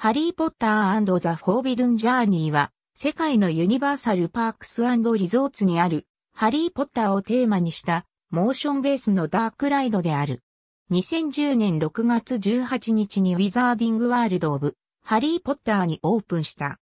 ハリー・ポッターザ・フォービドン・ジャーニーは、世界のユニバーサル・パークスリゾーツにある、ハリー・ポッターをテーマにした、モーションベースのダークライドである。2010年6月18日にウィザーディング・ワールド・オブ、ハリー・ポッターにオープンした。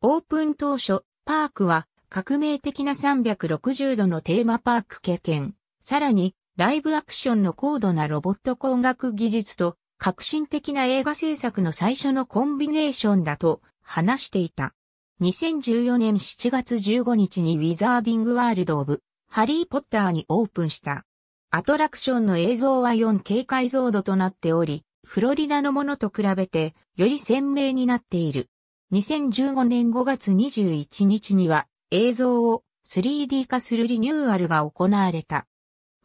オープン当初、パークは、革命的な360度のテーマパーク経験、さらに、ライブアクションの高度なロボット工学技術と、革新的な映画制作の最初のコンビネーションだと話していた。2014年7月15日にウィザーディングワールド・オブ・ハリー・ポッターにオープンした。アトラクションの映像は 4K 解像度となっており、フロリダのものと比べてより鮮明になっている。2015年5月21日には映像を 3D 化するリニューアルが行われた。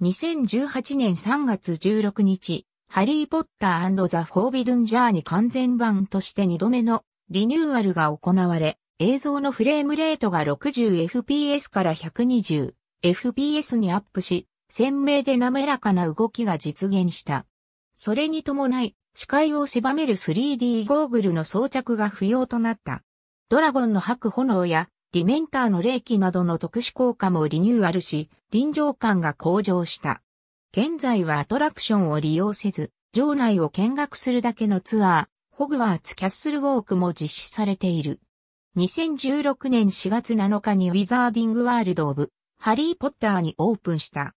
2018年3月16日、ハリー・ポッターザ・フォービドゥン・ジャーに完全版として2度目のリニューアルが行われ、映像のフレームレートが 60fps から 120fps にアップし、鮮明で滑らかな動きが実現した。それに伴い、視界を狭める 3D ゴーグルの装着が不要となった。ドラゴンの吐く炎や、ディメンターの霊気などの特殊効果もリニューアルし、臨場感が向上した。現在はアトラクションを利用せず、場内を見学するだけのツアー、ホグワーツキャッスルウォークも実施されている。2016年4月7日にウィザーディングワールド・オブ・ハリー・ポッターにオープンした。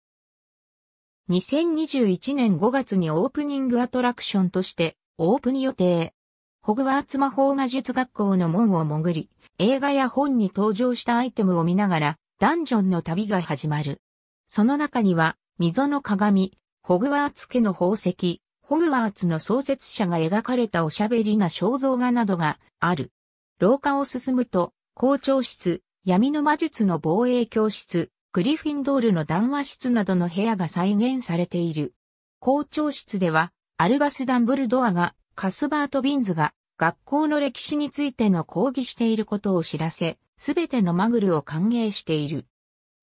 2021年5月にオープニングアトラクションとしてオープン予定。ホグワーツ魔法魔術学校の門を潜り、映画や本に登場したアイテムを見ながらダンジョンの旅が始まる。その中には溝の鏡、ホグワーツ家の宝石、ホグワーツの創設者が描かれたおしゃべりな肖像画などがある。廊下を進むと、校長室、闇の魔術の防衛教室、グリフィンドールの談話室などの部屋が再現されている。校長室では、アルバス・ダンブルドアが、カスバート・ビンズが、学校の歴史についての講義していることを知らせ、すべてのマグルを歓迎している。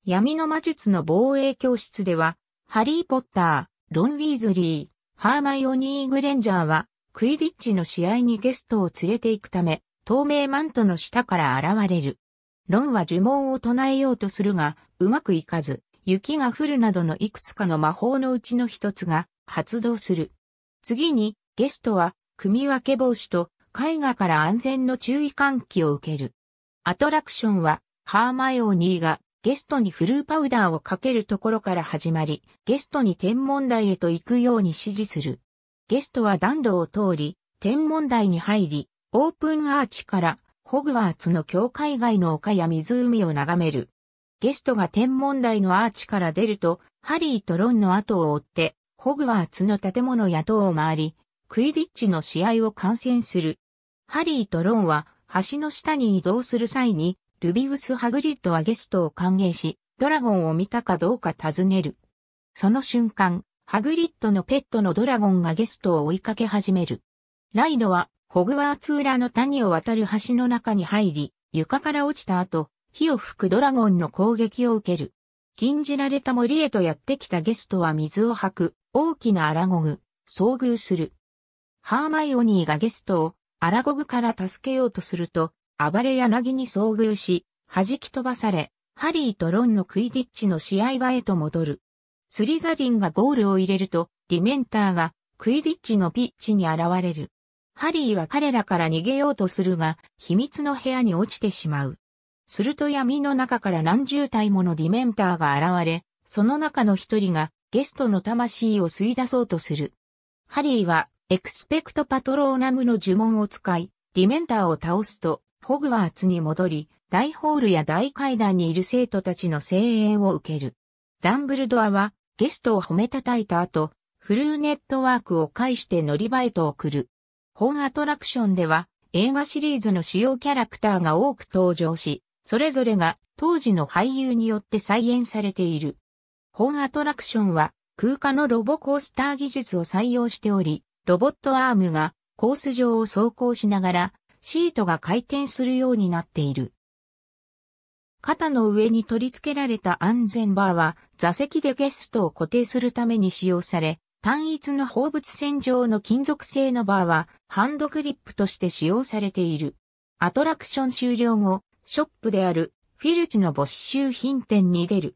闇の魔術の防衛教室では、ハリー・ポッター、ロン・ウィーズリー、ハーマイオニー・グレンジャーは、クイディッチの試合にゲストを連れて行くため、透明マントの下から現れる。ロンは呪文を唱えようとするが、うまくいかず、雪が降るなどのいくつかの魔法のうちの一つが発動する。次に、ゲストは、組分け防止と、絵画から安全の注意喚起を受ける。アトラクションは、ハーマイオニーがゲストにフルーパウダーをかけるところから始まり、ゲストに天文台へと行くように指示する。ゲストは暖炉を通り、天文台に入り、オープンアーチからホグワーツの境界外の丘や湖を眺める。ゲストが天文台のアーチから出ると、ハリーとロンの後を追って、ホグワーツの建物や塔を回り、クイディッチの試合を観戦する。ハリーとロンは橋の下に移動する際に、ルビウス・ハグリッドはゲストを歓迎し、ドラゴンを見たかどうか尋ねる。その瞬間、ハグリッドのペットのドラゴンがゲストを追いかけ始める。ライドは、ホグワーツ裏の谷を渡る橋の中に入り、床から落ちた後、火を吹くドラゴンの攻撃を受ける。禁じられた森へとやってきたゲストは水を吐く、大きなアラゴグ、遭遇する。ハーマイオニーがゲストをアラゴグから助けようとすると、暴れ柳に遭遇し、弾き飛ばされ、ハリーとロンのクイディッチの試合場へと戻る。スリザリンがゴールを入れると、ディメンターがクイディッチのピッチに現れる。ハリーは彼らから逃げようとするが、秘密の部屋に落ちてしまう。すると闇の中から何十体ものディメンターが現れ、その中の一人がゲストの魂を吸い出そうとする。ハリーはエクスペクトパトローナムの呪文を使い、ディメンターを倒すと、ホグワーツに戻り、大ホールや大階段にいる生徒たちの声援を受ける。ダンブルドアはゲストを褒めたたいた後、フルーネットワークを介して乗り場へと送る。本アトラクションでは映画シリーズの主要キャラクターが多く登場し、それぞれが当時の俳優によって再演されている。本アトラクションは空間のロボコースター技術を採用しており、ロボットアームがコース上を走行しながらシートが回転するようになっている。肩の上に取り付けられた安全バーは座席でゲストを固定するために使用され、単一の放物線上の金属製のバーはハンドグリップとして使用されている。アトラクション終了後、ショップであるフィルチの没収品店に出る。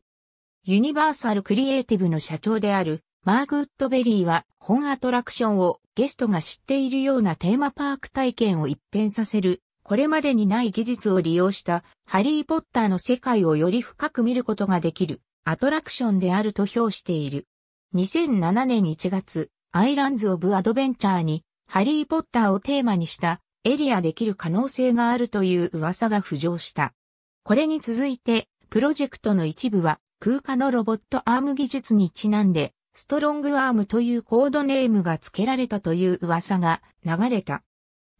ユニバーサルクリエイティブの社長であるマーグ・ウッドベリーは本アトラクションをゲストが知っているようなテーマパーク体験を一変させる、これまでにない技術を利用したハリー・ポッターの世界をより深く見ることができるアトラクションであると評している。2007年1月、アイランズ・オブ・アドベンチャーにハリー・ポッターをテーマにしたエリアできる可能性があるという噂が浮上した。これに続いて、プロジェクトの一部は空間のロボットアーム技術にちなんでストロングアームというコードネームが付けられたという噂が流れた。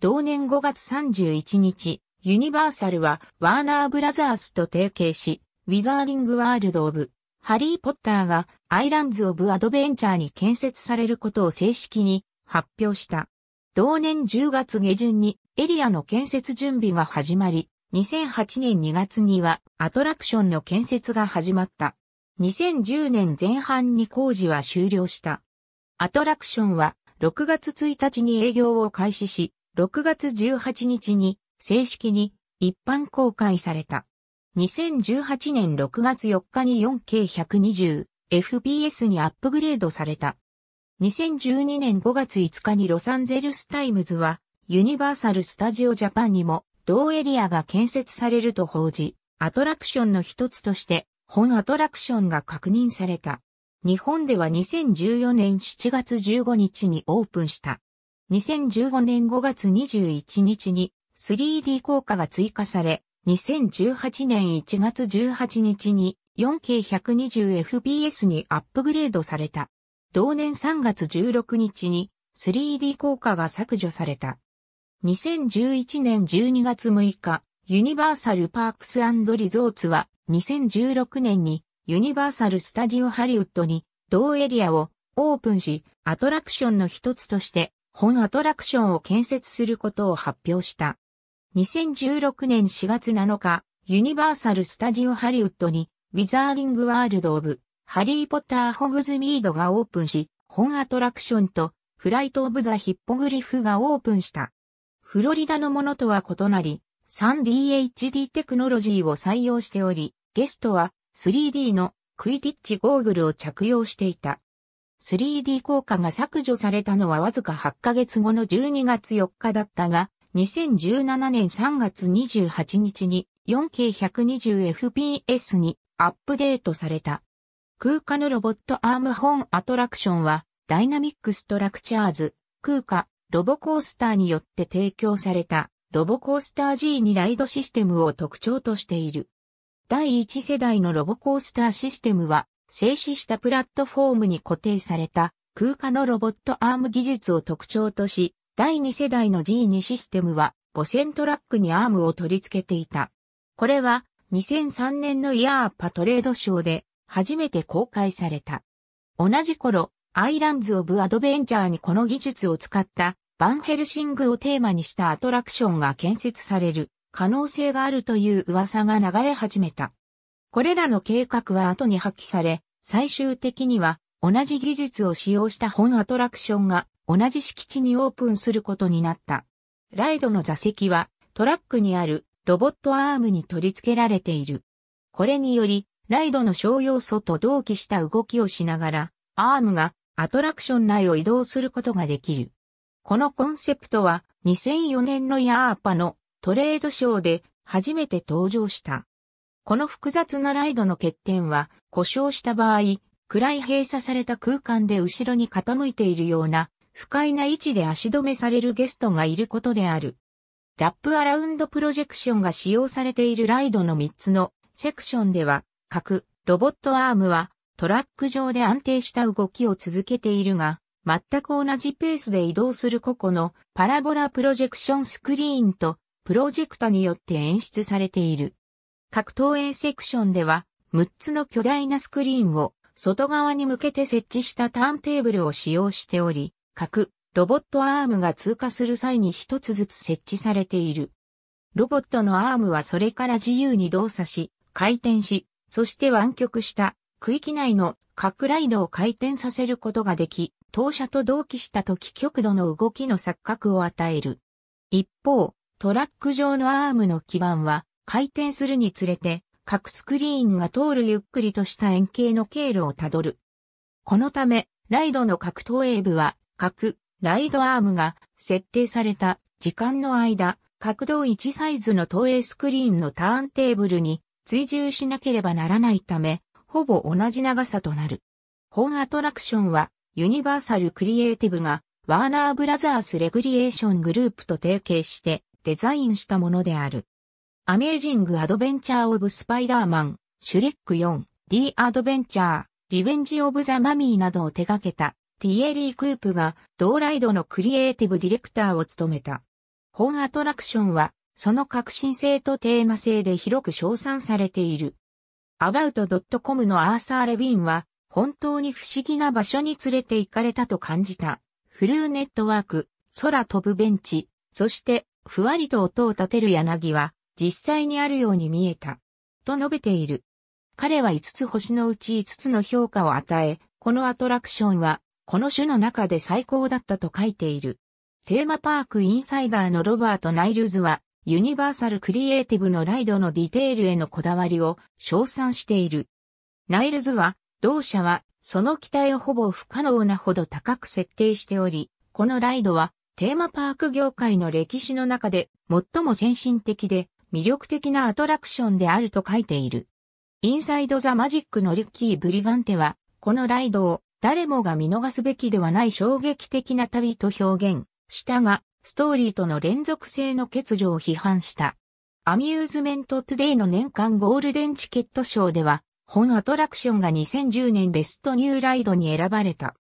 同年5月31日、ユニバーサルはワーナーブラザースと提携し、ウィザーリングワールド・オブ・ハリー・ポッターがアイランズ・オブ・アドベンチャーに建設されることを正式に発表した。同年10月下旬にエリアの建設準備が始まり、2008年2月にはアトラクションの建設が始まった。2010年前半に工事は終了した。アトラクションは6月1日に営業を開始し、6月18日に正式に一般公開された。2018年6月4日に 4K120、FPS にアップグレードされた。2012年5月5日にロサンゼルスタイムズは、ユニバーサル・スタジオ・ジャパンにも、同エリアが建設されると報じ、アトラクションの一つとして、本アトラクションが確認された。日本では2014年7月15日にオープンした。2015年5月21日に 3D 効果が追加され、2018年1月18日に 4K120fps にアップグレードされた。同年3月16日に 3D 効果が削除された。2011年12月6日、ユニバーサル・パークスリゾーツは2016年にユニバーサル・スタジオ・ハリウッドに同エリアをオープンし、アトラクションの一つとして本アトラクションを建設することを発表した。2016年4月7日、ユニバーサル・スタジオ・ハリウッドにウィザーリング・ワールド・オブ・ハリー・ポッター・ホグズミードがオープンし、本アトラクションとフライト・オブ・ザ・ヒッポグリフがオープンした。フロリダのものとは異なり、3DHD テクノロジーを採用しており、ゲストは 3D のクイティッチゴーグルを着用していた。3D 効果が削除されたのはわずか8ヶ月後の12月4日だったが、2017年3月28日に 4K120fps にアップデートされた。空間のロボットアームホーンアトラクションは、ダイナミックストラクチャーズ、空間ロボコースターによって提供されたロボコースター G にライドシステムを特徴としている。第1世代のロボコースターシステムは、静止したプラットフォームに固定された空間のロボットアーム技術を特徴とし、第2世代の G2 システムは、母船トラックにアームを取り付けていた。これは、2003年のイヤーパトレードショーで、初めて公開された。同じ頃、アイランズ・オブ・アドベンチャーにこの技術を使ったバンヘルシングをテーマにしたアトラクションが建設される可能性があるという噂が流れ始めた。これらの計画は後に破棄され、最終的には同じ技術を使用した本アトラクションが同じ敷地にオープンすることになった。ライドの座席はトラックにあるロボットアームに取り付けられている。これにより、ライドの小要素と同期した動きをしながら、アームがアトラクション内を移動することができる。このコンセプトは2004年のヤーパのトレードショーで初めて登場した。この複雑なライドの欠点は故障した場合、暗い閉鎖された空間で後ろに傾いているような不快な位置で足止めされるゲストがいることである。ラップアラウンドプロジェクションが使用されているライドの3つのセクションでは、各ロボットアームはトラック上で安定した動きを続けているが、全く同じペースで移動する個々のパラボラプロジェクションスクリーンとプロジェクタによって演出されている。各投影セクションでは6つの巨大なスクリーンを外側に向けて設置したターンテーブルを使用しており、各ロボットアームが通過する際に一つずつ設置されている。ロボットのアームはそれから自由に動作し、回転し、そして湾曲した区域内の各ライドを回転させることができ、当射と同期した時極度の動きの錯覚を与える。一方、トラック上のアームの基板は回転するにつれて各スクリーンが通るゆっくりとした円形の経路をたどる。このため、ライドの各投影部は各ライドアームが設定された時間の間、角度1サイズの投影スクリーンのターンテーブルに追従しなければならないため、ほぼ同じ長さとなる。本アトラクションはユニバーサルクリエイティブがワーナーブラザースレクリエーショングループと提携してデザインしたものである。アメージング・アドベンチャー・オブ・スパイダーマン、シュレック4ィ・アドベンチャー、リベンジ・オブ・ザ・マミーなどを手掛けたティエリー・クープが同ライドのクリエイティブディレクターを務めた。本アトラクションはその革新性とテーマ性で広く称賛されている。a b o u c o m のアーサー・レビンは本当に不思議な場所に連れて行かれたと感じた。フルーネットワーク、空飛ぶベンチ、そして、ふわりと音を立てる柳は、実際にあるように見えた。と述べている。彼は5つ星のうち5つの評価を与え、このアトラクションは、この種の中で最高だったと書いている。テーマパークインサイダーのロバート・ナイルズは、ユニバーサル・クリエイティブのライドのディテールへのこだわりを称賛している。ナイルズは、同社は、その期待をほぼ不可能なほど高く設定しており、このライドは、テーマパーク業界の歴史の中で最も先進的で魅力的なアトラクションであると書いている。インサイド・ザ・マジックのリッキー・ブリガンテは、このライドを誰もが見逃すべきではない衝撃的な旅と表現したが、ストーリーとの連続性の欠如を批判した。アミューズメント・トゥデイの年間ゴールデンチケット賞では、本アトラクションが2010年ベストニューライドに選ばれた。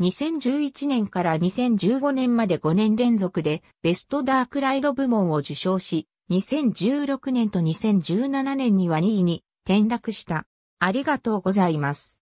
2011年から2015年まで5年連続でベストダークライド部門を受賞し、2016年と2017年には2位に転落した。ありがとうございます。